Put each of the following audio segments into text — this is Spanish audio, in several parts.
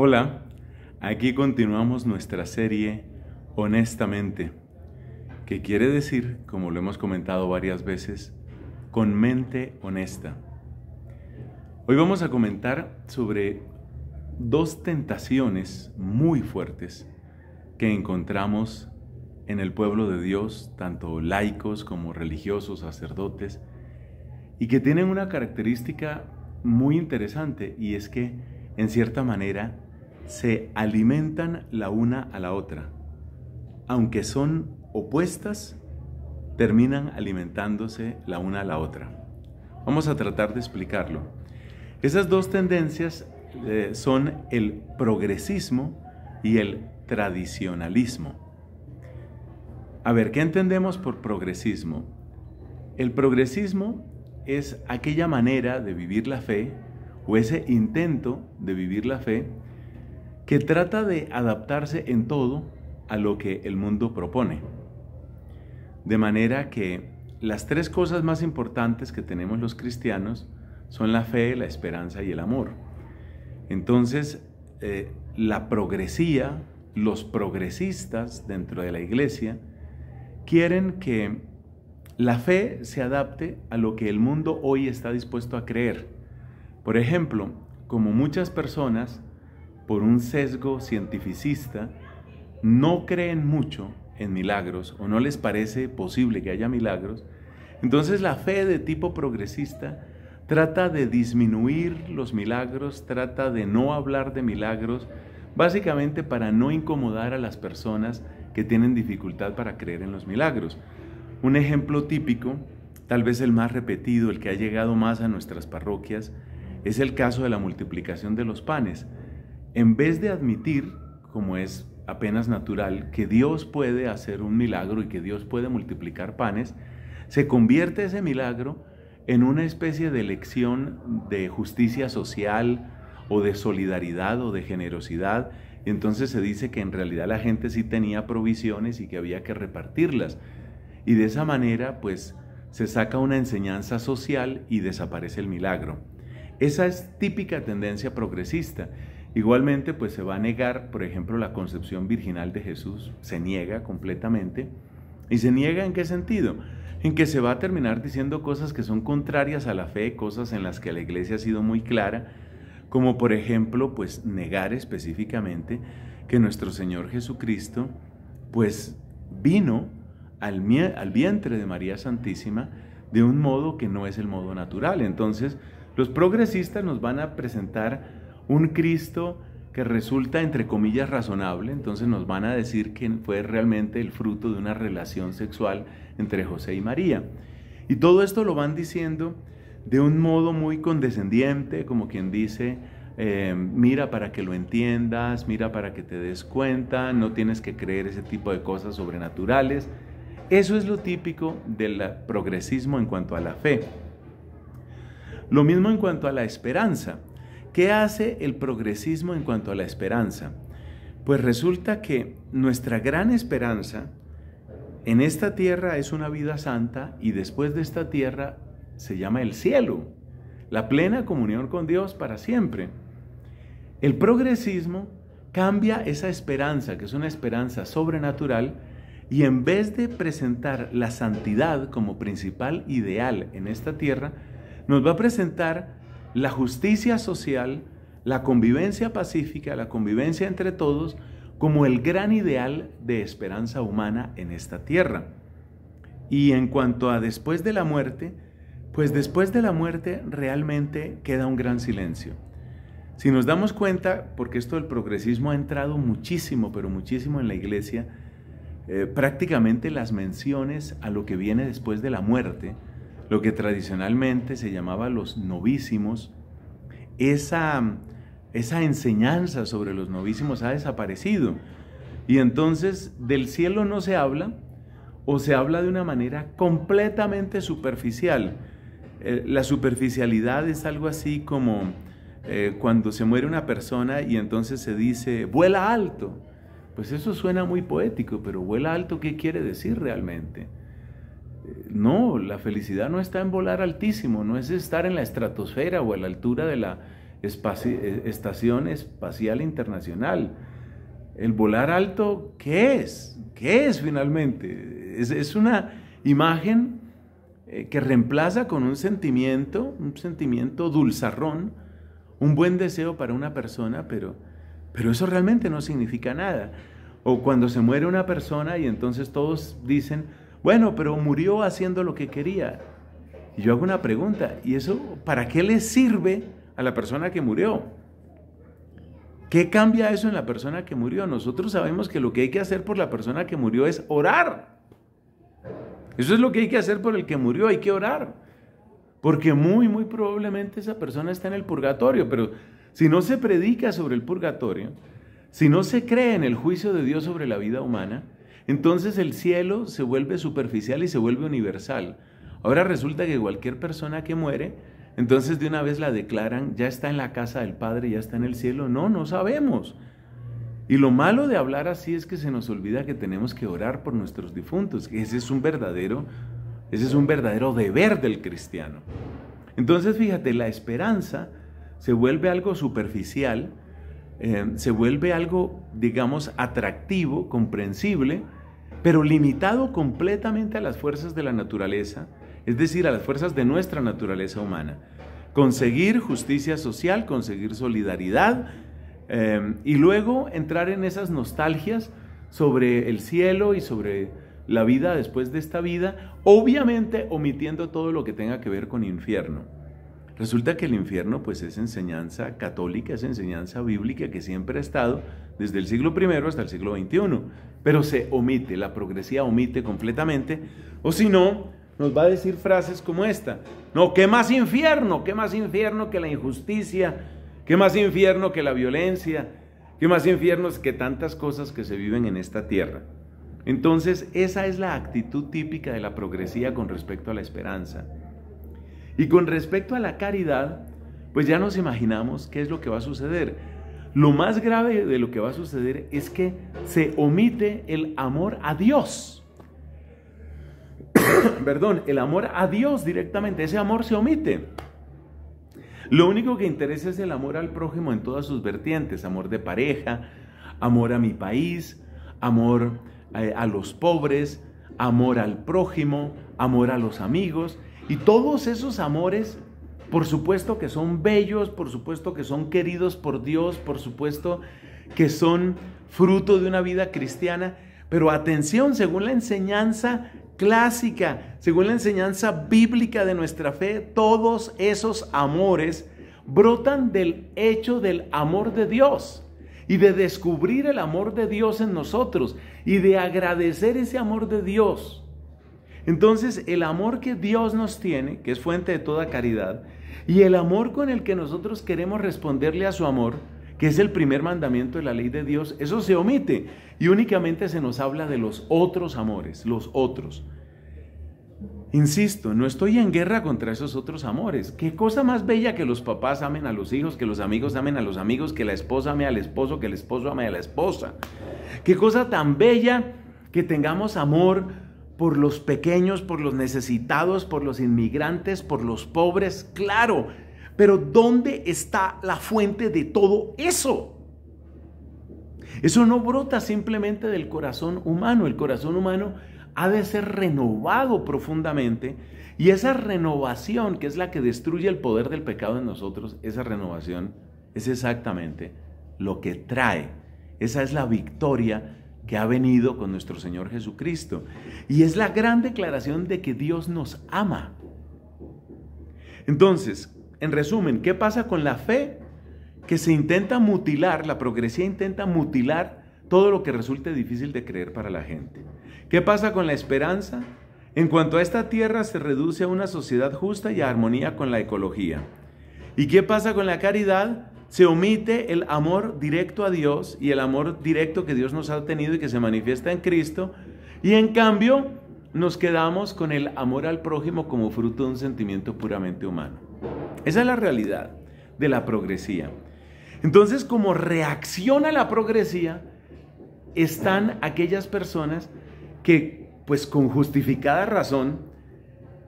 Hola, aquí continuamos nuestra serie Honestamente, que quiere decir, como lo hemos comentado varias veces, con mente honesta. Hoy vamos a comentar sobre dos tentaciones muy fuertes que encontramos en el pueblo de Dios, tanto laicos como religiosos, sacerdotes, y que tienen una característica muy interesante y es que, en cierta manera, se alimentan la una a la otra. Aunque son opuestas, terminan alimentándose la una a la otra. Vamos a tratar de explicarlo. Esas dos tendencias eh, son el progresismo y el tradicionalismo. A ver, ¿qué entendemos por progresismo? El progresismo es aquella manera de vivir la fe o ese intento de vivir la fe que trata de adaptarse en todo a lo que el mundo propone. De manera que las tres cosas más importantes que tenemos los cristianos son la fe, la esperanza y el amor. Entonces, eh, la progresía, los progresistas dentro de la iglesia, quieren que la fe se adapte a lo que el mundo hoy está dispuesto a creer. Por ejemplo, como muchas personas por un sesgo cientificista, no creen mucho en milagros o no les parece posible que haya milagros, entonces la fe de tipo progresista trata de disminuir los milagros, trata de no hablar de milagros, básicamente para no incomodar a las personas que tienen dificultad para creer en los milagros. Un ejemplo típico, tal vez el más repetido, el que ha llegado más a nuestras parroquias, es el caso de la multiplicación de los panes en vez de admitir, como es apenas natural, que Dios puede hacer un milagro y que Dios puede multiplicar panes, se convierte ese milagro en una especie de lección de justicia social o de solidaridad o de generosidad. Y entonces se dice que en realidad la gente sí tenía provisiones y que había que repartirlas. Y de esa manera, pues, se saca una enseñanza social y desaparece el milagro. Esa es típica tendencia progresista. Igualmente, pues se va a negar, por ejemplo, la concepción virginal de Jesús, se niega completamente. ¿Y se niega en qué sentido? En que se va a terminar diciendo cosas que son contrarias a la fe, cosas en las que la iglesia ha sido muy clara, como por ejemplo, pues negar específicamente que nuestro Señor Jesucristo, pues vino al, al vientre de María Santísima de un modo que no es el modo natural. Entonces, los progresistas nos van a presentar un Cristo que resulta entre comillas razonable, entonces nos van a decir que fue realmente el fruto de una relación sexual entre José y María. Y todo esto lo van diciendo de un modo muy condescendiente, como quien dice, eh, mira para que lo entiendas, mira para que te des cuenta, no tienes que creer ese tipo de cosas sobrenaturales. Eso es lo típico del progresismo en cuanto a la fe. Lo mismo en cuanto a la esperanza. ¿Qué hace el progresismo en cuanto a la esperanza? Pues resulta que nuestra gran esperanza en esta tierra es una vida santa y después de esta tierra se llama el cielo, la plena comunión con Dios para siempre. El progresismo cambia esa esperanza, que es una esperanza sobrenatural, y en vez de presentar la santidad como principal ideal en esta tierra, nos va a presentar la justicia social, la convivencia pacífica, la convivencia entre todos, como el gran ideal de esperanza humana en esta tierra. Y en cuanto a después de la muerte, pues después de la muerte realmente queda un gran silencio. Si nos damos cuenta, porque esto del progresismo ha entrado muchísimo, pero muchísimo en la iglesia, eh, prácticamente las menciones a lo que viene después de la muerte, lo que tradicionalmente se llamaba los novísimos, esa, enseñanza sobre los novísimos ha desaparecido. Y entonces del cielo no se habla o se habla de una manera completamente superficial. Eh, la superficialidad es algo así como eh, cuando se muere una persona y entonces se dice, vuela alto. Pues eso suena muy poético, pero vuela alto, ¿qué quiere decir realmente? No, la felicidad no está en volar altísimo, no es estar en la estratosfera o a la altura de la eh, Estación Espacial Internacional. El volar alto, ¿qué es? ¿Qué es finalmente? Es, una imagen eh, que reemplaza con un sentimiento, un sentimiento dulzarrón, un buen deseo para una persona, pero, pero eso realmente no significa nada. O cuando se muere una persona y entonces todos dicen, bueno, pero murió haciendo lo que quería. Y yo hago una pregunta, ¿y eso para qué le sirve a la persona que murió? ¿Qué cambia eso en la persona que murió? Nosotros sabemos que lo que hay que hacer por la persona que murió es orar. Eso es lo que hay que hacer por el que murió, hay que orar. Porque muy, muy probablemente esa persona está en el purgatorio, pero si no se predica sobre el purgatorio, si no se cree en el juicio de Dios sobre la vida humana, entonces el cielo se vuelve superficial y se vuelve universal. Ahora resulta que cualquier persona que muere, entonces de una vez la declaran, ya está en la casa del Padre, ya está en el cielo. No, no sabemos. Y lo malo de hablar así es que se nos olvida que tenemos que orar por nuestros difuntos. Ese es un verdadero, ese es un verdadero deber del cristiano. Entonces, fíjate, la esperanza se vuelve algo superficial, eh, se vuelve algo, digamos, atractivo, comprensible, pero limitado completamente a las fuerzas de la naturaleza, es decir, a las fuerzas de nuestra naturaleza humana. Conseguir justicia social, conseguir solidaridad em, y luego entrar en esas nostalgias sobre el cielo y sobre la vida después de esta vida, obviamente omitiendo todo lo que tenga que ver con infierno. Resulta que el infierno pues es enseñanza católica, es enseñanza bíblica que siempre ha estado desde el siglo I hasta el siglo XXI pero se omite, la progresía omite completamente, o si no, nos va a decir frases como esta, no, ¿qué más infierno? ¿Qué más infierno que la injusticia? ¿Qué más infierno que la violencia? ¿Qué más infierno que tantas cosas que se viven en esta tierra? Entonces, esa es la actitud típica de la progresía con respecto a la esperanza. Y con respecto a la caridad, pues ya nos imaginamos qué es lo que va a suceder. Lo más grave de lo que va a suceder es que se omite el amor a Dios. Perdón, el amor a Dios directamente, ese amor se omite. Lo único que interesa es el amor al prójimo en todas sus vertientes, amor de pareja, amor a mi país, amor eh, a los pobres, amor al prójimo, amor a los amigos. Y todos esos amores por supuesto que son bellos, por supuesto que son queridos por Dios, por supuesto que son fruto de una vida cristiana, pero atención, según la enseñanza clásica, según la enseñanza bíblica de nuestra fe, todos esos amores brotan del hecho del amor de Dios y de descubrir el amor de Dios en nosotros y de agradecer ese amor de Dios. Entonces, el amor que Dios nos tiene, que es fuente de toda caridad, y el amor con el que nosotros queremos responderle a su amor, que es el primer mandamiento de la ley de Dios, eso se omite y únicamente se nos habla de los otros amores, los otros. Insisto, no estoy en guerra contra esos otros amores. Qué cosa más bella que los papás amen a los hijos, que los amigos amen a los amigos, que la esposa ame al esposo, que el esposo ame a la esposa. Qué cosa tan bella que tengamos amor por los pequeños, por los necesitados, por los inmigrantes, por los pobres, claro. Pero ¿dónde está la fuente de todo eso? Eso no brota simplemente del corazón humano. El corazón humano ha de ser renovado profundamente y esa renovación que es la que destruye el poder del pecado en nosotros, esa renovación es exactamente lo que trae. Esa es la victoria que ha venido con nuestro Señor Jesucristo. Y es la gran declaración de que Dios nos ama. Entonces, en resumen, ¿qué pasa con la fe? Que se intenta mutilar, la progresía intenta mutilar todo lo que resulte difícil de creer para la gente. ¿Qué pasa con la esperanza? En cuanto a esta tierra se reduce a una sociedad justa y a armonía con la ecología. ¿Y qué pasa con la caridad? Se omite el amor directo a Dios y el amor directo que Dios nos ha tenido y que se manifiesta en Cristo. Y en cambio nos quedamos con el amor al prójimo como fruto de un sentimiento puramente humano. Esa es la realidad de la progresía. Entonces, como reacción a la progresía, están aquellas personas que, pues con justificada razón,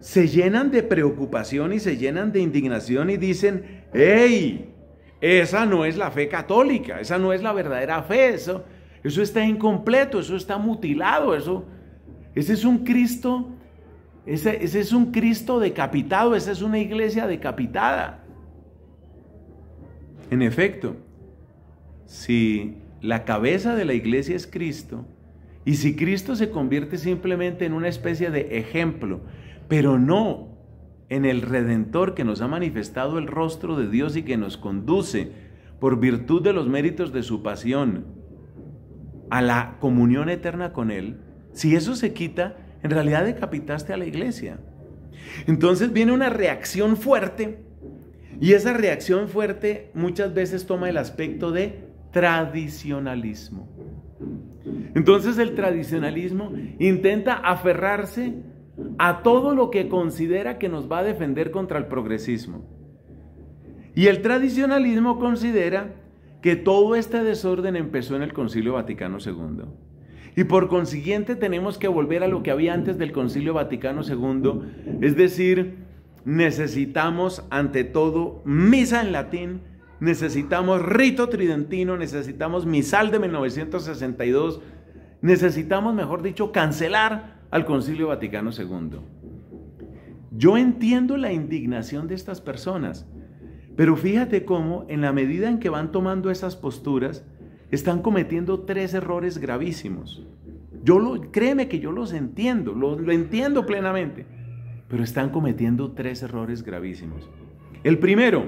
se llenan de preocupación y se llenan de indignación y dicen, ¡Hey! Esa no es la fe católica, esa no es la verdadera fe, eso, eso está incompleto, eso está mutilado, eso, ese es un Cristo, ese, ese es un Cristo decapitado, esa es una iglesia decapitada. En efecto, si la cabeza de la iglesia es Cristo, y si Cristo se convierte simplemente en una especie de ejemplo, pero no en el Redentor que nos ha manifestado el rostro de Dios y que nos conduce por virtud de los méritos de su pasión a la comunión eterna con Él, si eso se quita, en realidad decapitaste a la iglesia. Entonces viene una reacción fuerte y esa reacción fuerte muchas veces toma el aspecto de tradicionalismo. Entonces el tradicionalismo intenta aferrarse a todo lo que considera que nos va a defender contra el progresismo. Y el tradicionalismo considera que todo este desorden empezó en el Concilio Vaticano II. Y por consiguiente tenemos que volver a lo que había antes del Concilio Vaticano II, es decir, necesitamos ante todo misa en latín, necesitamos rito tridentino, necesitamos misal de 1962, necesitamos, mejor dicho, cancelar al Concilio Vaticano II. Yo entiendo la indignación de estas personas, pero fíjate cómo en la medida en que van tomando esas posturas, están cometiendo tres errores gravísimos. Yo lo, créeme que yo los entiendo, lo, lo entiendo plenamente, pero están cometiendo tres errores gravísimos. El primero,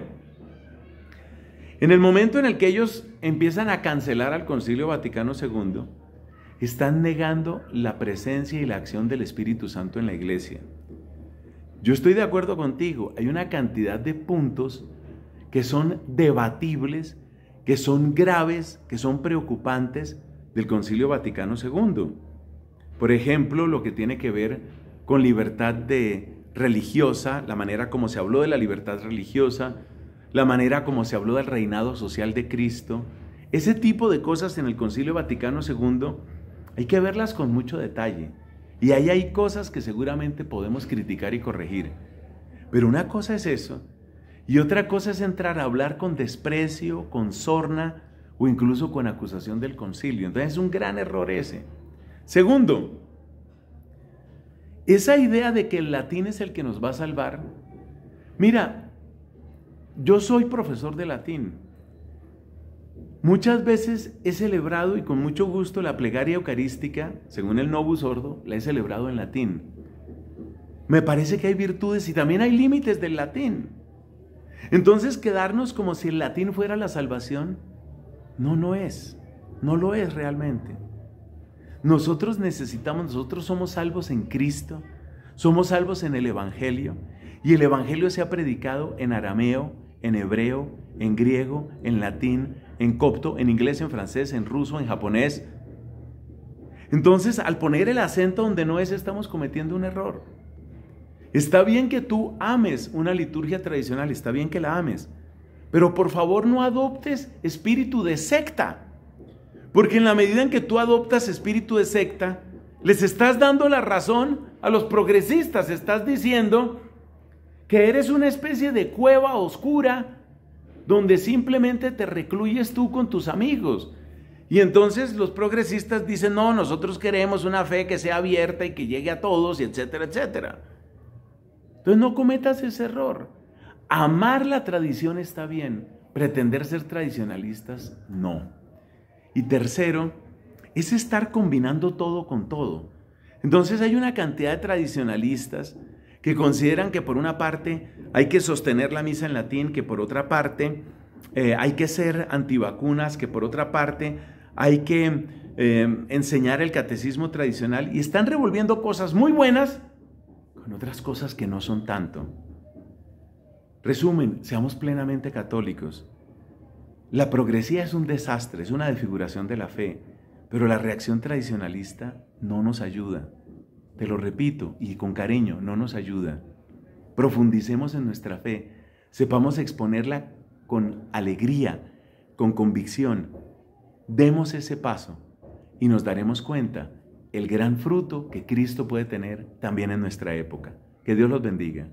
en el momento en el que ellos empiezan a cancelar al Concilio Vaticano II, están negando la presencia y la acción del Espíritu Santo en la iglesia. Yo estoy de acuerdo contigo, hay una cantidad de puntos que son debatibles, que son graves, que son preocupantes del Concilio Vaticano II. Por ejemplo, lo que tiene que ver con libertad de religiosa, la manera como se habló de la libertad religiosa, la manera como se habló del reinado social de Cristo, ese tipo de cosas en el Concilio Vaticano II hay que verlas con mucho detalle. Y ahí hay cosas que seguramente podemos criticar y corregir. Pero una cosa es eso. Y otra cosa es entrar a hablar con desprecio, con sorna o incluso con acusación del concilio. Entonces es un gran error ese. Segundo, esa idea de que el latín es el que nos va a salvar. Mira, yo soy profesor de latín Muchas veces he celebrado y con mucho gusto la plegaria eucarística, según el Novus Ordo, la he celebrado en latín. Me parece que hay virtudes y también hay límites del latín. Entonces quedarnos como si el latín fuera la salvación, no, no es, no lo es realmente. Nosotros necesitamos, nosotros somos salvos en Cristo, somos salvos en el Evangelio y el Evangelio se ha predicado en arameo, en hebreo, en griego, en latín, en copto, en inglés, en francés, en ruso, en japonés. Entonces, al poner el acento donde no es, estamos cometiendo un error. Está bien que tú ames una liturgia tradicional, está bien que la ames, pero por favor no adoptes espíritu de secta. Porque en la medida en que tú adoptas espíritu de secta, les estás dando la razón a los progresistas, estás diciendo que eres una especie de cueva oscura donde simplemente te recluyes tú con tus amigos. Y entonces los progresistas dicen, no, nosotros queremos una fe que sea abierta y que llegue a todos, etcétera, etcétera. Entonces no cometas ese error. Amar la tradición está bien, pretender ser tradicionalistas no. Y tercero, es estar combinando todo con todo. Entonces hay una cantidad de tradicionalistas que consideran que por una parte hay que sostener la misa en latín, que por otra parte eh, hay que ser antivacunas, que por otra parte hay que eh, enseñar el catecismo tradicional y están revolviendo cosas muy buenas con otras cosas que no son tanto. Resumen, seamos plenamente católicos. La progresía es un desastre, es una desfiguración de la fe, pero la reacción tradicionalista no nos ayuda. Te lo repito y con cariño, no nos ayuda. Profundicemos en nuestra fe, sepamos exponerla con alegría, con convicción. Demos ese paso y nos daremos cuenta el gran fruto que Cristo puede tener también en nuestra época. Que Dios los bendiga.